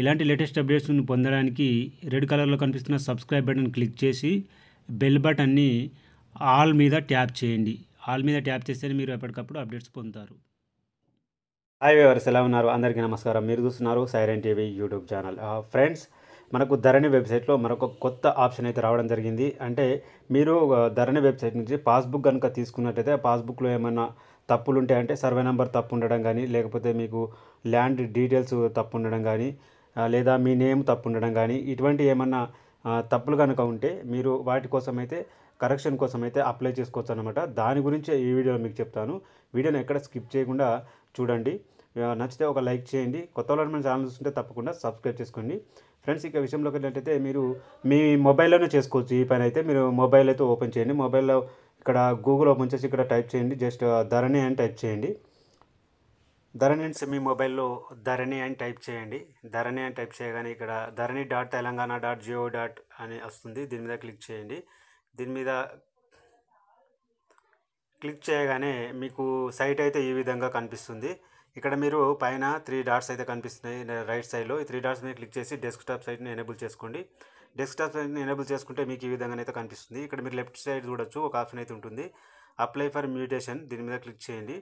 ఇలాంటి లేటెస్ట్ అప్డేట్స్ని పొందడానికి రెడ్ కలర్లో కనిపిస్తున్న సబ్స్క్రైబ్ బటన్ క్లిక్ చేసి బెల్ బటన్ని ఆల్ మీద ట్యాప్ చేయండి ఆల్ మీద ట్యాప్ చేస్తేనే మీరు ఎప్పటికప్పుడు అప్డేట్స్ పొందుతారు హాయ్ వ్యూవర్స్ ఎలా ఉన్నారు అందరికీ నమస్కారం మీరు చూస్తున్నారు siren TV YouTube channel friends మనకు ధరణి వెబ్సైట్లో మరొక కొత్త ఆప్షన్ అయితే రావడం జరిగింది అంటే మీరు ధరణి వెబ్సైట్ నుంచి పాస్బుక్ కనుక తీసుకున్నట్లయితే పాస్బుక్లో ఏమైనా తప్పులు ఉంటాయంటే సర్వే నెంబర్ తప్పు ఉండడం కానీ లేకపోతే మీకు ల్యాండ్ డీటెయిల్స్ తప్పు ఉండడం కానీ లేదా మీ నేమ్ తప్పు ఉండడం కానీ ఇటువంటి ఏమన్నా తప్పులు కనుక ఉంటే మీరు వాటి కోసం అయితే కరెక్షన్ కోసం అయితే అప్లై చేసుకోవచ్చు అనమాట దాని గురించి ఈ వీడియోలో మీకు చెప్తాను వీడియోని ఎక్కడ స్కిప్ చేయకుండా చూడండి నచ్చితే ఒక లైక్ చేయండి కొత్త వాళ్ళు ఛానల్ చూస్తుంటే తప్పకుండా సబ్స్క్రైబ్ చేసుకోండి ఫ్రెండ్స్ ఇక విషయంలోకి వెళ్ళినట్టయితే మీరు మీ మొబైల్లోనే చేసుకోవచ్చు ఈ పని అయితే మీరు మొబైల్ అయితే ఓపెన్ చేయండి మొబైల్లో ఇక్కడ గూగుల్ ఓపెన్ చేసి ఇక్కడ టైప్ చేయండి జస్ట్ ధరణి అని టైప్ చేయండి ధరణి అండ్ సెమీ మొబైల్లో ధరణి అని టైప్ చేయండి ధరణి అని టైప్ చేయగానే ఇక్కడ ధరణి డాట్ తెలంగాణ డాట్ జియో డాట్ అని వస్తుంది దీని మీద క్లిక్ చేయండి దీని మీద క్లిక్ చేయగానే మీకు సైట్ అయితే ఈ విధంగా కనిపిస్తుంది ఇక్కడ మీరు పైన త్రీ డాట్స్ అయితే కనిపిస్తున్నాయి రైట్ సైడ్లో ఈ త్రీ డాట్స్ మీద క్లిక్ చేసి డెస్క్టాప్ సైట్ని ఎనేబుల్ చేసుకోండి డెస్క్టాప్ సైట్ని ఎనేబుల్ చేసుకుంటే మీకు ఈ విధంగా అయితే కనిపిస్తుంది ఇక్కడ మీరు లెఫ్ట్ సైడ్ చూడొచ్చు ఒక ఆప్షన్ అయితే ఉంటుంది అప్లై ఫర్ మ్యూటేషన్ దీని మీద క్లిక్ చేయండి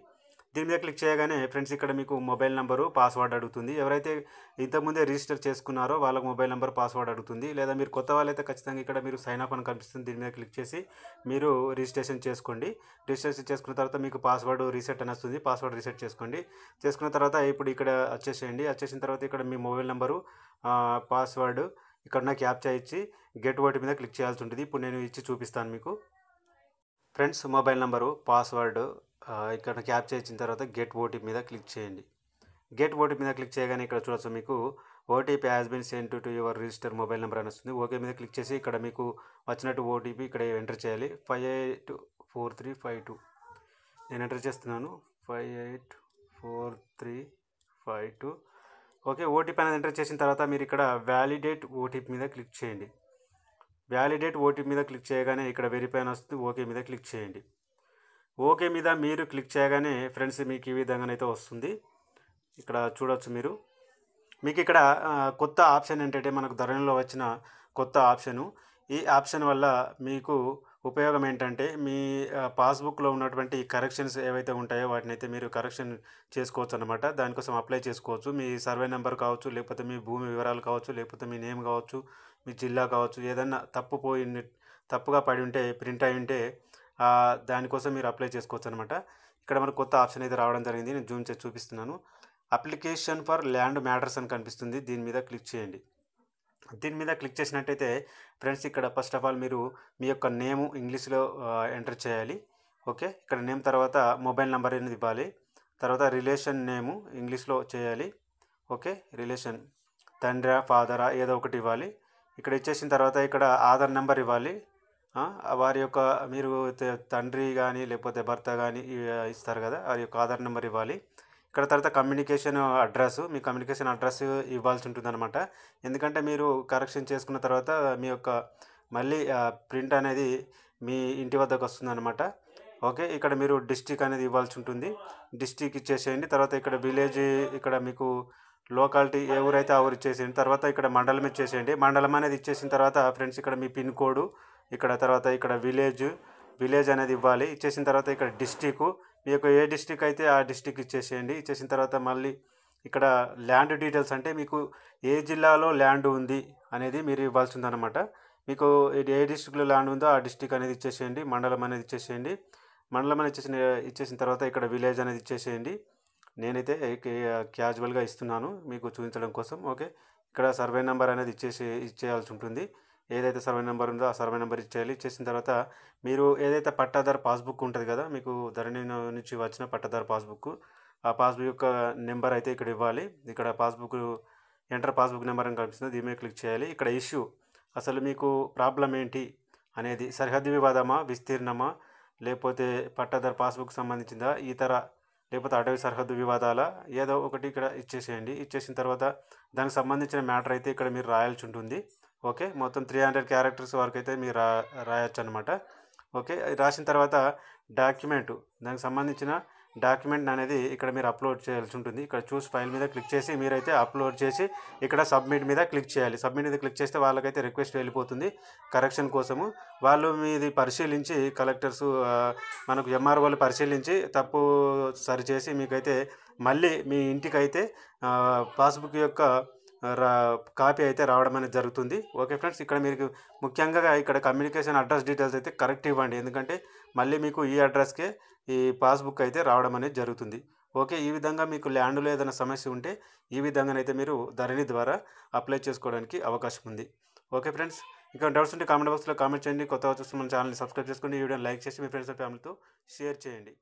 దీని మీద క్లిక్ చేయగానే ఫ్రెండ్స్ ఇక్కడ మీకు మొబైల్ నెంబరు పాస్వర్డ్ అడుగుతుంది ఎవరైతే ఇంతకుముందే రిజిస్టర్ చేసుకున్నారో వాళ్ళకి మొబైల్ నెంబర్ పాస్వర్డ్ అడుగుతుంది లేదా మీరు కొత్త వాళ్ళైతే ఖచ్చితంగా ఇక్కడ మీరు సైన్ అప్ అని కనిపిస్తుంది దీని మీద క్లిక్ చేసి మీరు రిజిస్ట్రేషన్ చేసుకోండి రిజిస్ట్రేషన్ చేసుకున్న తర్వాత మీకు పాస్వర్డ్ రీసెట్ అని వస్తుంది పాస్వర్డ్ రీసెట్ చేసుకోండి చేసుకున్న తర్వాత ఇప్పుడు ఇక్కడ వచ్చేసేయండి వచ్చేసిన తర్వాత ఇక్కడ మీ మొబైల్ నెంబరు పాస్వర్డ్ ఇక్కడ నాకు క్యాప్చా ఇచ్చి గెట్ ఓటీ మీద క్లిక్ చేయాల్సి ఉంటుంది ఇప్పుడు నేను ఇచ్చి చూపిస్తాను మీకు ఫ్రెండ్స్ మొబైల్ నెంబరు పాస్వర్డ్ ఇక్కడ క్యాప్చర్ ఇచ్చిన తర్వాత గెట్ ఓటీపీ మీద క్లిక్ చేయండి గెట్ ఓటీపీ మీద క్లిక్ చేయగానే ఇక్కడ చూడొచ్చు మీకు OTP has been sent to your register mobile number అని వస్తుంది ఓకే మీద క్లిక్ చేసి ఇక్కడ మీకు వచ్చినట్టు ఓటీపీ ఇక్కడ ఎంటర్ చేయాలి five eight four three five two నేను ఎంటర్ చేస్తున్నాను five eight four three five two okay OTP అనేది ఎంటర్ చేసిన తర్వాత మీరు ఇక్కడ వ్యాలిడేట్ ఓటీపీ మీద క్లిక్ చేయండి వ్యాలిడేట్ ఓటీపీ మీద క్లిక్ చేయగానే ఇక్కడ వెరిఫై అని వస్తుంది ఓకే మీద క్లిక్ చేయండి ఓకే మీద మీరు క్లిక్ చేయగానే ఫ్రెండ్స్ మీకు ఈ విధంగానైతే వస్తుంది ఇక్కడ చూడవచ్చు మీరు మీకు ఇక్కడ కొత్త ఆప్షన్ ఏంటంటే మనకు ధరణిలో వచ్చిన కొత్త ఆప్షను ఈ ఆప్షన్ వల్ల మీకు ఉపయోగం ఏంటంటే మీ పాస్బుక్లో ఉన్నటువంటి కరెక్షన్స్ ఏవైతే ఉంటాయో వాటిని అయితే మీరు కరెక్షన్ చేసుకోవచ్చు అనమాట దానికోసం అప్లై చేసుకోవచ్చు మీ సర్వే నెంబర్ కావచ్చు లేకపోతే మీ భూమి వివరాలు కావచ్చు లేకపోతే మీ నేమ్ కావచ్చు మీ జిల్లా కావచ్చు ఏదన్నా తప్పు పోయి తప్పుగా పడి ఉంటే ప్రింట్ అయి ఉంటే దానికోసం మీరు అప్లై చేసుకోవచ్చు అనమాట ఇక్కడ మనకు కొత్త ఆప్షన్ అయితే రావడం జరిగింది నేను జూమ్ చేసి చూపిస్తున్నాను అప్లికేషన్ ఫర్ ల్యాండ్ మ్యాటర్స్ అని కనిపిస్తుంది దీని మీద క్లిక్ చేయండి దీని మీద క్లిక్ చేసినట్టయితే ఫ్రెండ్స్ ఇక్కడ ఫస్ట్ ఆఫ్ ఆల్ మీరు మీ యొక్క నేము ఇంగ్లీష్లో ఎంటర్ చేయాలి ఓకే ఇక్కడ నేమ్ తర్వాత మొబైల్ నెంబర్ అనేది ఇవ్వాలి తర్వాత రిలేషన్ నేము ఇంగ్లీష్లో చేయాలి ఓకే రిలేషన్ తండ్రా ఫాదరా ఏదో ఒకటి ఇవ్వాలి ఇక్కడ ఇచ్చేసిన తర్వాత ఇక్కడ ఆధార్ నెంబర్ ఇవ్వాలి వారి యొక్క మీరు తండ్రి కానీ లేకపోతే భర్త కానీ ఇస్తారు కదా వారి యొక్క ఆధార్ నెంబర్ ఇవ్వాలి ఇక్కడ తర్వాత కమ్యూనికేషన్ అడ్రస్ మీ కమ్యూనికేషన్ అడ్రస్ ఇవ్వాల్సి ఉంటుందన్నమాట ఎందుకంటే మీరు కరెక్షన్ చేసుకున్న తర్వాత మీ యొక్క మళ్ళీ ప్రింట్ అనేది మీ ఇంటి వద్దకు వస్తుందన్నమాట ఓకే ఇక్కడ మీరు డిస్టిక్ అనేది ఇవ్వాల్సి ఉంటుంది డిస్టిక్ ఇచ్చేసేయండి తర్వాత ఇక్కడ విలేజ్ ఇక్కడ మీకు లోకాలిటీ ఏ ఊరైతే ఆ ఊరు ఇచ్చేసేయండి తర్వాత ఇక్కడ మండలం ఇచ్చేసేయండి మండలం అనేది ఇచ్చేసిన తర్వాత ఫ్రెండ్స్ ఇక్కడ మీ పిన్ కోడ్ ఇక్కడ తర్వాత ఇక్కడ విలేజ్ విలేజ్ అనేది ఇవ్వాలి ఇచ్చేసిన తర్వాత ఇక్కడ డిస్టిక్ మీకు ఏ డిస్టిక్ అయితే ఆ డిస్టిక్ ఇచ్చేసేయండి ఇచ్చేసిన తర్వాత మళ్ళీ ఇక్కడ ల్యాండ్ డీటెయిల్స్ అంటే మీకు ఏ జిల్లాలో ల్యాండ్ ఉంది అనేది మీరు ఇవ్వాల్సి ఉందన్నమాట మీకు ఏ డిస్టిక్లో ల్యాండ్ ఉందో ఆ డిస్టిక్ అనేది ఇచ్చేసేయండి మండలం అనేది ఇచ్చేసేయండి మండలం అనేది ఇచ్చేసిన ఇచ్చేసిన తర్వాత ఇక్కడ విలేజ్ అనేది ఇచ్చేసేయండి నేనైతే క్యాజువల్గా ఇస్తున్నాను మీకు చూపించడం కోసం ఓకే ఇక్కడ సర్వే నెంబర్ అనేది ఇచ్చేసి ఇచ్చేయాల్సి ఉంటుంది ఏదైతే సర్వే నెంబర్ ఉందో ఆ సర్వే నెంబర్ ఇచ్చేయాలి ఇచ్చేసిన తర్వాత మీరు ఏదైతే పట్టాదారు పాస్బుక్ ఉంటుంది కదా మీకు ధరణి నుంచి వచ్చిన పట్టాదారు పాస్బుక్ ఆ పాస్బుక్ యొక్క నెంబర్ అయితే ఇక్కడ ఇవ్వాలి ఇక్కడ పాస్బుక్ ఎంటర్ పాస్బుక్ నెంబర్ అని కనిపిస్తుంది దీని మీద క్లిక్ చేయాలి ఇక్కడ ఇష్యూ అసలు మీకు ప్రాబ్లం ఏంటి అనేది సరిహద్దు వివాదమా విస్తీర్ణమా లేకపోతే పట్టాదారు పాస్బుక్ సంబంధించిందా ఇతర లేకపోతే అటవీ సరిహద్దు వివాదాల ఏదో ఒకటి ఇక్కడ ఇచ్చేసేయండి ఇచ్చేసిన తర్వాత దానికి సంబంధించిన మ్యాటర్ అయితే ఇక్కడ మీరు రాయాల్సి ఉంటుంది ఓకే మొత్తం త్రీ హండ్రెడ్ క్యారెక్టర్స్ వరకు అయితే మీరు రా రాయొచ్చు అనమాట ఓకే రాసిన తర్వాత డాక్యుమెంట్ దానికి సంబంధించిన డాక్యుమెంట్ అనేది ఇక్కడ మీరు అప్లోడ్ చేయాల్సి ఉంటుంది ఇక్కడ చూసి ఫైల్ మీద క్లిక్ చేసి మీరైతే అప్లోడ్ చేసి ఇక్కడ సబ్మిట్ మీద క్లిక్ చేయాలి సబ్మిట్ మీద క్లిక్ చేస్తే వాళ్ళకైతే రిక్వెస్ట్ వెళ్ళిపోతుంది కరెక్షన్ కోసము వాళ్ళు మీది పరిశీలించి కలెక్టర్స్ మనకు ఎంఆర్ వాళ్ళు పరిశీలించి తప్పు సరిచేసి మీకైతే మళ్ళీ మీ ఇంటికైతే పాస్బుక్ యొక్క రా కాపీ అయితే రావడం అనేది జరుగుతుంది ఓకే ఫ్రెండ్స్ ఇక్కడ మీకు ముఖ్యంగా ఇక్కడ కమ్యూనికేషన్ అడ్రస్ డీటెయిల్స్ అయితే కరెక్ట్ ఇవ్వండి ఎందుకంటే మళ్ళీ మీకు ఈ అడ్రస్కే ఈ పాస్బుక్ అయితే రావడం అనేది జరుగుతుంది ఓకే ఈ విధంగా మీకు ల్యాండ్లో ఏదైనా సమస్య ఉంటే ఈ విధంగానైతే మీరు ధరణి ద్వారా అప్లై చేసుకోవడానికి అవకాశం ఉంది ఓకే ఫ్రెండ్స్ ఇంకా డౌట్స్ ఉంటే కామెంట్ బాక్స్లో కామెంట్ చేయండి కొత్తగా చూస్తున్న మన ఛానల్ని సబ్స్క్రైబ్ చేసుకోండి ఈ వీడియోని లైక్ చేసి మీ ఫ్రెండ్స్ అండ్ ఫ్యామిలీతో షేర్ చేయండి